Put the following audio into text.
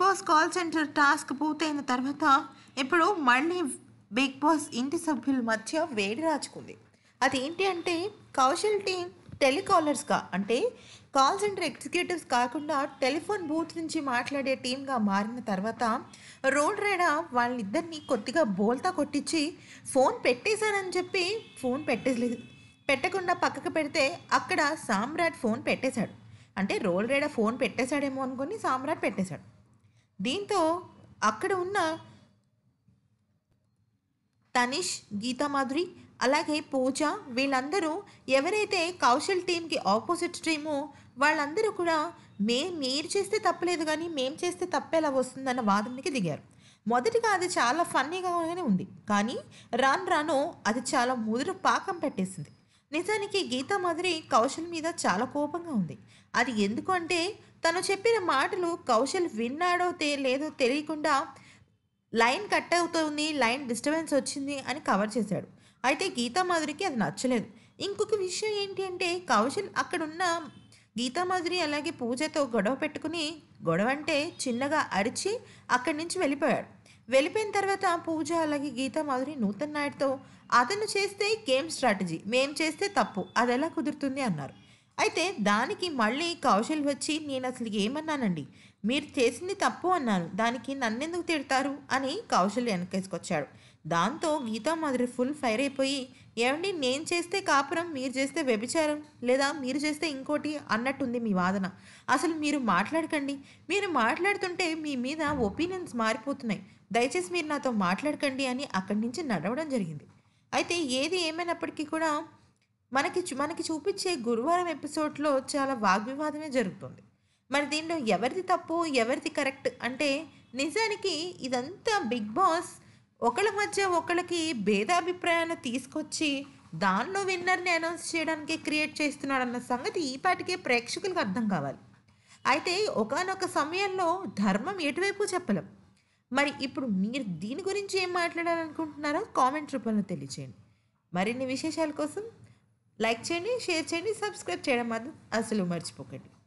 boss call centre task పూర్తయిన తర్వాత ఇప్పుడు మళ్ళీ బిగ్ బాస్ ఇంటి సభ్యుల మధ్య వేడి రాచుకుంది ఏంటి అంటే కౌశల్ టీం టెలికాలర్స్గా అంటే కాల్ సెంటర్ ఎగ్జిక్యూటివ్స్ కాకుండా టెలిఫోన్ బూత్ నుంచి మాట్లాడే టీంగా మారిన తర్వాత రోడ్ రైడా వాళ్ళిద్దరినీ కొద్దిగా బోల్తా కొట్టించి ఫోన్ పెట్టేశారని చెప్పి ఫోన్ పెట్టేసలేదు పెట్టకుండా పక్కకు పెడితే అక్కడ సామ్రాట్ ఫోన్ పెట్టేశాడు అంటే రోల్ రేడా ఫోన్ పెట్టేశాడేమో అనుకుని సామ్రాట్ పెట్టేశాడు దీంతో అక్కడ ఉన్న తనిష్ గీతామాధురి అలాగే పూజ వీళ్ళందరూ ఎవరైతే కౌశల్ టీంకి ఆపోజిట్ టీము వాళ్ళందరూ కూడా మే మీరు చేస్తే తప్పలేదు కానీ మేం చేస్తే తప్పేలా వస్తుందన్న వాదనకి దిగారు మొదటిగా అది చాలా ఫన్నీగానే ఉంది కానీ రాను రాను అది చాలా ముదురు పాకం పెట్టేసింది నిజానికి గీతా మాధురి కౌశల్ మీద చాలా కోపంగా ఉంది అది ఎందుకు అంటే తను చెప్పిన మాటలు కౌశల్ విన్నాడో తే లేదో తెలియకుండా లైన్ కట్ అవుతుంది లైన్ డిస్టర్బెన్స్ వచ్చింది అని కవర్ చేశాడు అయితే గీతామాధురికి అది నచ్చలేదు ఇంకొక విషయం ఏంటి అంటే కౌశల్ అక్కడున్న గీతామాధురి అలాగే పూజతో గొడవ పెట్టుకుని గొడవ అంటే చిన్నగా అరిచి అక్కడి నుంచి వెళ్ళిపోయాడు వెళ్ళిపోయిన తర్వాత పూజ అలాగే గీతామాధురి నూతన్ నాయుడుతో అతను చేస్తే గేమ్ స్ట్రాటజీ మేం చేస్తే తప్పు అది ఎలా కుదురుతుంది అన్నారు అయితే దానికి మళ్ళీ కౌశల్ వచ్చి నేను అసలు ఏమన్నానండి మీరు చేసింది తప్పు అన్నాను దానికి నన్నెందుకు తిడతారు అని కౌశల్ వెనకేసుకొచ్చాడు దాంతో గీతా మాదిరి ఫుల్ ఫైర్ అయిపోయి ఏమండి నేను చేస్తే కాపురం మీరు చేస్తే వ్యభిచారం లేదా మీరు చేస్తే ఇంకోటి అన్నట్టుంది మీ వాదన అసలు మీరు మాట్లాడకండి మీరు మాట్లాడుతుంటే మీ మీద ఒపీనియన్స్ మారిపోతున్నాయి దయచేసి మీరు నాతో మాట్లాడకండి అని అక్కడి నుంచి నడవడం జరిగింది అయితే ఏది ఏమైనప్పటికీ కూడా మనకి మనకి చూపించే గురువారం ఎపిసోడ్లో చాలా వాగ్వివాదమే జరుగుతుంది మరి దీనిలో ఎవరిది తప్పు ఎవరిది కరెక్ట్ అంటే నిజానికి ఇదంతా బిగ్ బాస్ ఒకళ్ళ మధ్య ఒకళ్ళకి భేదాభిప్రాయాన్ని తీసుకొచ్చి దానిలో విన్నర్ని అనౌన్స్ చేయడానికి క్రియేట్ చేస్తున్నాడన్న సంగతి ఈపాటికే ప్రేక్షకులకు అర్థం కావాలి అయితే ఒకనొక సమయంలో ధర్మం ఎటువైపు చెప్పలేం మరి ఇప్పుడు మీరు దీని గురించి ఏం మాట్లాడాలనుకుంటున్నారో కామెంట్ రూపంలో తెలియచేయండి మరిన్ని విశేషాల కోసం లైక్ చేయండి షేర్ చేయండి సబ్స్క్రైబ్ చేయడం మాత్రం అసలు మర్చిపోకండి